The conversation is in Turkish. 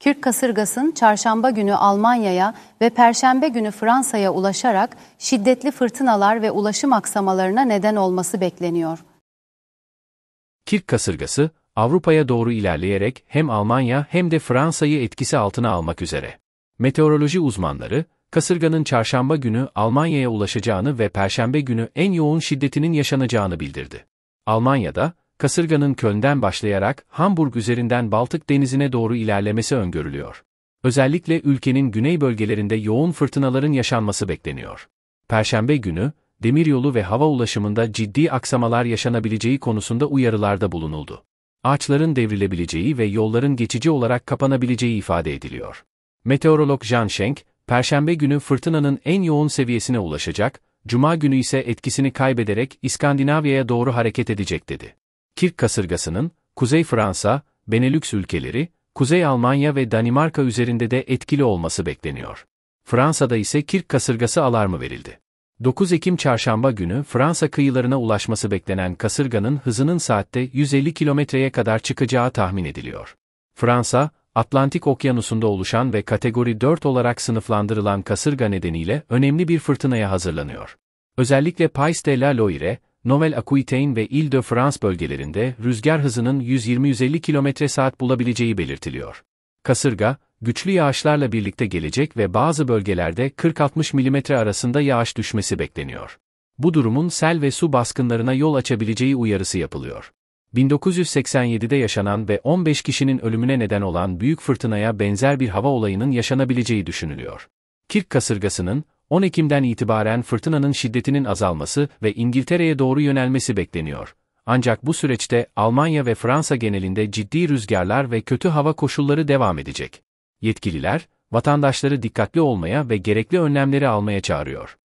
Kirk kasırgasın çarşamba günü Almanya'ya ve perşembe günü Fransa'ya ulaşarak şiddetli fırtınalar ve ulaşım aksamalarına neden olması bekleniyor. Kirk kasırgası Avrupa'ya doğru ilerleyerek hem Almanya hem de Fransa'yı etkisi altına almak üzere. Meteoroloji uzmanları, kasırganın çarşamba günü Almanya'ya ulaşacağını ve perşembe günü en yoğun şiddetinin yaşanacağını bildirdi. Almanya'da kasırganın Köln'den başlayarak Hamburg üzerinden Baltık denizine doğru ilerlemesi öngörülüyor. Özellikle ülkenin güney bölgelerinde yoğun fırtınaların yaşanması bekleniyor. Perşembe günü, demiryolu ve hava ulaşımında ciddi aksamalar yaşanabileceği konusunda uyarılarda bulunuldu. Ağaçların devrilebileceği ve yolların geçici olarak kapanabileceği ifade ediliyor. Meteorolog Jan Schenk, Perşembe günü fırtınanın en yoğun seviyesine ulaşacak, Cuma günü ise etkisini kaybederek İskandinavya'ya doğru hareket edecek dedi. Kirk kasırgasının, Kuzey Fransa, Benelux ülkeleri, Kuzey Almanya ve Danimarka üzerinde de etkili olması bekleniyor. Fransa'da ise Kirk kasırgası alarmı verildi. 9 Ekim çarşamba günü Fransa kıyılarına ulaşması beklenen kasırganın hızının saatte 150 kilometreye kadar çıkacağı tahmin ediliyor. Fransa, Atlantik Okyanusu'nda oluşan ve kategori 4 olarak sınıflandırılan kasırga nedeniyle önemli bir fırtınaya hazırlanıyor. Özellikle Pays de la Loire, Novel Aquitaine ve Île-de-France bölgelerinde rüzgar hızının 120-150 km saat bulabileceği belirtiliyor. Kasırga, güçlü yağışlarla birlikte gelecek ve bazı bölgelerde 40-60 mm arasında yağış düşmesi bekleniyor. Bu durumun sel ve su baskınlarına yol açabileceği uyarısı yapılıyor. 1987'de yaşanan ve 15 kişinin ölümüne neden olan büyük fırtınaya benzer bir hava olayının yaşanabileceği düşünülüyor. Kirk kasırgasının 10 Ekim'den itibaren fırtınanın şiddetinin azalması ve İngiltere'ye doğru yönelmesi bekleniyor. Ancak bu süreçte Almanya ve Fransa genelinde ciddi rüzgarlar ve kötü hava koşulları devam edecek. Yetkililer, vatandaşları dikkatli olmaya ve gerekli önlemleri almaya çağırıyor.